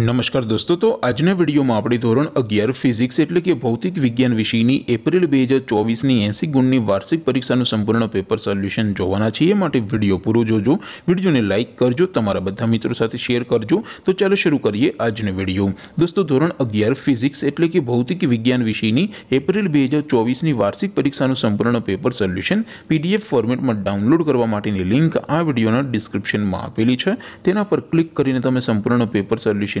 નમસ્કાર દોસ્તો તો આજની વિડિયોમાં આપડી ધોરણ 11 ફિઝિક્સ એટલે કે ભૌતિક વિજ્ઞાન વિષયની એપ્રિલ 2024 ની 80 ગુણની વાર્ષિક પરીક્ષાનું સંપૂર્ણ પેપર સોલ્યુશન જોવાના છે એ માટે વિડિયો પૂરો જોજો વિડિયોને લાઈક કરજો તમારા બધા મિત્રો સાથે શેર કરજો તો ચાલો શરૂ કરીએ આજની વિડિયો દોસ્તો ધોરણ 11 ફિઝિક્સ એટલે કે ભૌતિક વિજ્ઞાન વિષયની એપ્રિલ 2024 ની વાર્ષિક પરીક્ષાનું સંપૂર્ણ પેપર સોલ્યુશન PDF ફોર્મેટમાં ડાઉનલોડ કરવા માટેની લિંક આ વિડિયોના ડિસ્ક્રિપ્શનમાં આપેલી છે તેના પર ક્લિક કરીને તમે સંપૂર્ણ પેપર સોલ્યુશન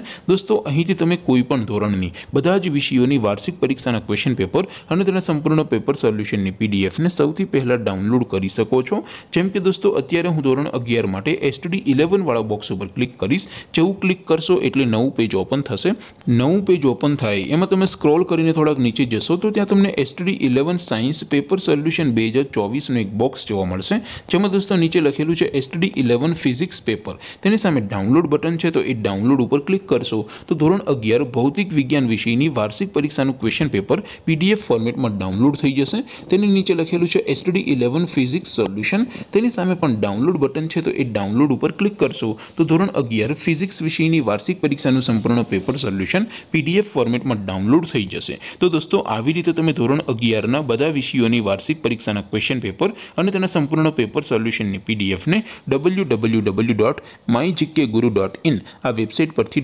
દોસ્તો અહીંથી તમે કોઈ પણ ધોરણની બધા જ વિષયોની વાર્ષિક પરીક્ષાના ક્વેશ્ચન પેપર અને તેના સંપૂર્ણ પેપર સોલ્યુશનની પીડીએફને સૌથી પહેલાં ડાઉનલોડ કરી શકો છો જેમ કે દોસ્તો અત્યારે હું ધોરણ અગિયાર માટે એસટીડી વાળા બોક્સ ઉપર ક્લિક કરીશ જેવું ક્લિક કરશો એટલે નવું પેજ ઓપન થશે નવું પેજ ઓપન થાય એમાં તમે સ્ક્રોલ કરીને થોડાક નીચે જશો તો ત્યાં તમને STD eleven science paper solution બે હજાર ચોવીસનું એક બોક્સ જોવા મળશે જેમાં દોસ્તો નીચે લખેલું છે એસટીડી ઇલેવન ફિઝિક્સ પેપર તેની સામે ડાઉનલોડ બટન છે તો એ ડાઉનલોડ ઉપર ક્લિક કરશું તો ધોરણ 11 ભૌતિક વિજ્ઞાન વિષયની વાર્ષિક પરીક્ષાનું ક્વેશ્ચન પેપર પીડીએફ ફોર્મેટમાં ડાઉનલોડ થઈ જશે તેની નીચે લખેલું છે STD 11 Physics Solution તેની સામે પણ ડાઉનલોડ બટન છે તો એ ડાઉનલોડ ઉપર ક્લિક કરશું તો ધોરણ 11 ફિઝિક્સ વિષયની વાર્ષિક પરીક્ષાનું સંપૂર્ણ પેપર સોલ્યુશન પીડીએફ ફોર્મેટમાં ડાઉનલોડ થઈ જશે તો દોસ્તો આવી રીતે તમે ધોરણ 11 ના બધા વિષયોની વાર્ષિક પરીક્ષાના ક્વેશ્ચન પેપર અને તેના સંપૂર્ણ પેપર સોલ્યુશનની પીડીએફ ને www.mygkguru.in આ વેબસાઈટ પરથી